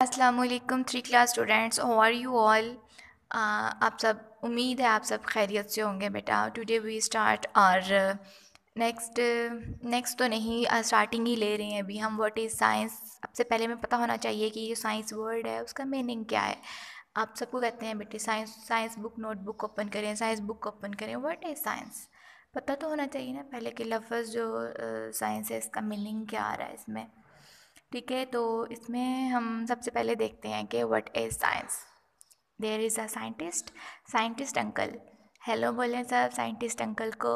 Aslam three class students how are you all आप सब उम्मीद है आप सब खैरियत से होंगे बेटा टुडे वी स्टार्ट और नेक्स्ट नेक्स्ट तो नहीं स्टार्टिंग uh, ही ले रहे हैं अभी हम व्हाट इज़ साइंस सबसे पहले हमें पता होना चाहिए कि ये साइंस वर्ड है उसका मीनिंग क्या है आप सबको कहते हैं बेटे science science book notebook open करें साइंस बुक ओपन करें व्हाट इज़ साइंस पता तो होना चाहिए ना पहले के लफ्ज़ जो साइंस uh, है इसका मीनिंग क्या आ रहा है इसमें ठीक है तो इसमें हम सबसे पहले देखते हैं कि what is science there is a scientist scientist uncle hello बोलें सर साइंटिस्ट अंकल को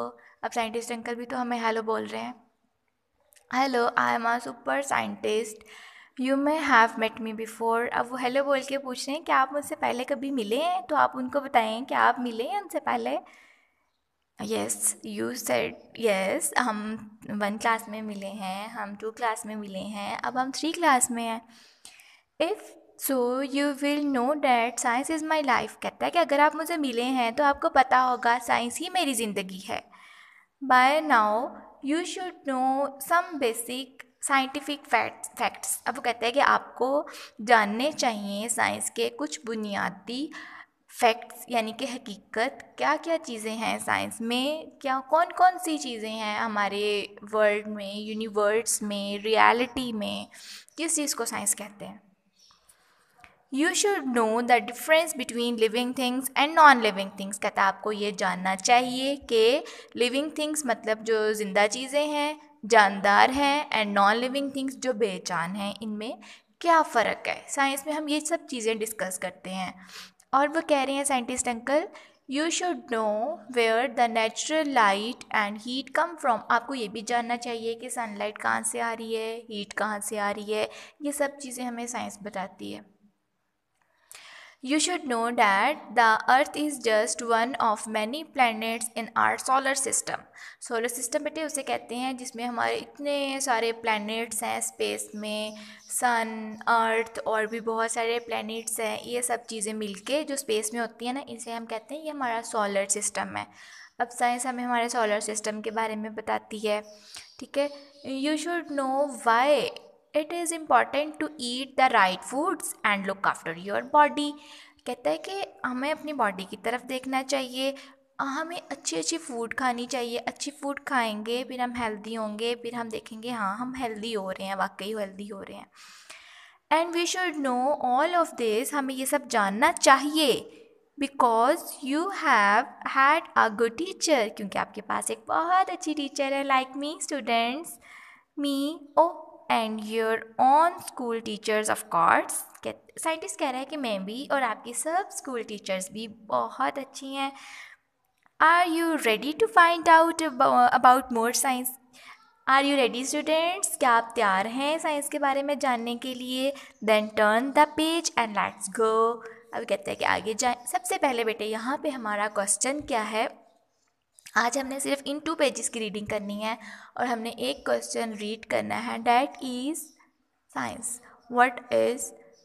अब साइंटिस्ट अंकल भी तो हमें हेलो बोल रहे हैं hello I am a super scientist you may have met me before अब वो हेलो बोल के पूछ रहे हैं कि आप मुझसे पहले कभी मिले हैं तो आप उनको बताएं कि आप मिले हैं उनसे पहले यस यू सेड यस हम वन क्लास में मिले हैं हम टू क्लास में मिले हैं अब हम थ्री क्लास में हैं if so you will know that science is my life कहता है कि अगर आप मुझे मिले हैं तो आपको पता होगा साइंस ही मेरी ज़िंदगी है by now you should know some basic scientific facts facts अब वो कहते हैं कि आपको जानने चाहिए साइंस के कुछ बुनियादी फैक्ट्स यानी कि हकीकत क्या क्या चीज़ें हैं साइंस में क्या कौन कौन सी चीज़ें हैं हमारे वर्ल्ड में यूनिवर्स में रियलिटी में किस चीज़ को साइंस कहते हैं you should know the difference between living things and non living things कहता है आपको ये जानना चाहिए कि लिविंग थिंग्स मतलब जो ज़िंदा चीज़ें हैं जानदार हैं एंड नॉन लिविंग थिंग्स जो बेजान हैं इनमें क्या फ़र्क है साइंस में हम ये सब चीज़ें डिस्कस करते हैं और वो कह रहे हैं scientist uncle you should know where the natural light and heat come from आपको ये भी जानना चाहिए कि सनलाइट कहाँ से आ रही है हीट कहाँ से आ रही है ये सब चीज़ें हमें साइंस बताती है You should know that the earth is just one of many planets in our solar system. Solar system बेटे उसे कहते हैं जिसमें हमारे इतने सारे planets हैं स्पेस में सन अर्थ और भी बहुत सारे planets हैं ये सब चीज़ें मिलके जो स्पेस में होती हैं ना इसे हम कहते हैं ये हमारा सोलर सिस्टम है अब साइंस हमें हमारे सोलर सिस्टम के बारे में बताती है ठीक है you should know why it is important to eat the right foods and look after your body कहता है कि हमें अपनी बॉडी की तरफ देखना चाहिए हमें अच्छी अच्छी फूड खानी चाहिए अच्छी फूड खाएंगे फिर हम हेल्दी होंगे फिर हम देखेंगे हाँ हम हेल्दी हो रहे हैं वाकई हेल्दी हो रहे हैं and we should know all of this हमें ये सब जानना चाहिए because you have had a good teacher क्योंकि आपके पास एक बहुत अच्छी टीचर है like me students me oh and your own school teachers of course scientist कह रहे हैं कि मैं भी और आपकी सब स्कूल टीचर्स भी बहुत अच्छी हैं are you ready to find out about more science are you ready students क्या आप तैयार हैं साइंस के बारे में जानने के लिए then turn the page and let's go अब कहते हैं कि आगे जाए सबसे पहले बेटे यहाँ पे हमारा क्वेश्चन क्या है आज हमने सिर्फ इन टू पेजेस की रीडिंग करनी है और हमने एक क्वेश्चन रीड करना है that is science what is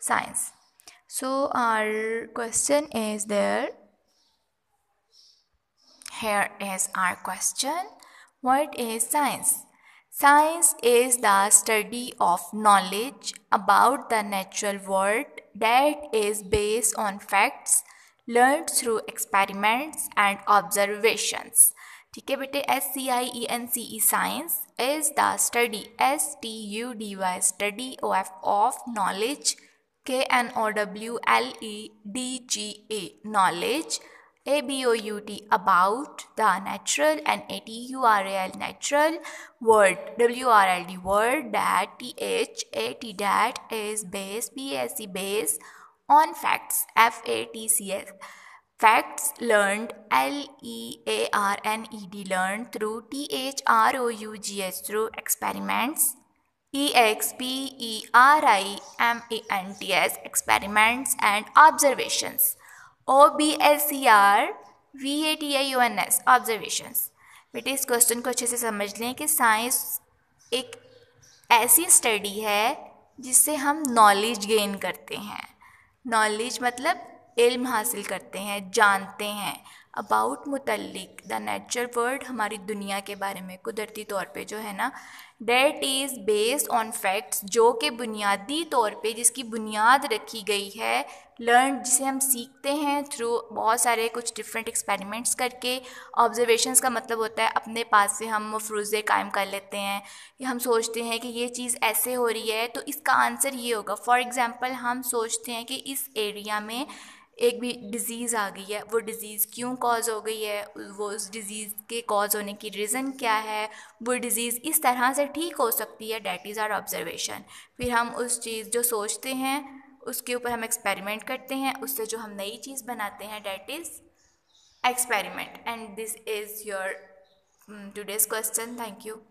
science so our question is there here is our question what is science science is the study of knowledge about the natural world that is based on facts learned through experiments and observations. ठीक है बेटे N C E science is the study S T U D Y study of of knowledge K N O W L E D G E knowledge A B O U T about the natural and A T U R A L natural word W R L D word that T H A T that is base B S E base on facts f a t c s facts learned l e a r n e d learned through t h r o u g s through experiments e x p e r i m e n t s experiments and observations o b s e r V A T I U N S observations बेटे इस question को अच्छे से समझ लें कि science एक ऐसी स्टडी है जिससे हम नॉलेज गेन करते हैं नॉलेज मतलब इल्म हासिल करते हैं जानते हैं अबाउट मुतलिक द नेचर वर्ड हमारी दुनिया के बारे में कुदरती तौर पे जो है ना that is based on facts जो कि बुनियादी तौर पे जिसकी बुनियाद रखी गई है लर्न जिसे हम सीखते हैं थ्रू बहुत सारे कुछ डिफरेंट एक्सपेरिमेंट्स करके ऑब्जर्वेशंस का मतलब होता है अपने पास से हम मफरूज़े कायम कर लेते हैं कि हम सोचते हैं कि ये चीज़ ऐसे हो रही है तो इसका आंसर ये होगा फॉर एग्ज़ाम्पल हम सोचते हैं कि इस एरिया में एक भी डिज़ीज़ आ गई है वो डिज़ीज़ क्यों कॉज हो गई है वो उस डिज़ीज़ के कॉज होने की रीज़न क्या है वो डिज़ीज़ इस तरह से ठीक हो सकती है डैट इज़ आर ऑब्जर्वेशन फिर हम उस चीज़ जो सोचते हैं उसके ऊपर हम एक्सपेरिमेंट करते हैं उससे जो हम नई चीज़ बनाते हैं that is experiment and this is your today's question thank you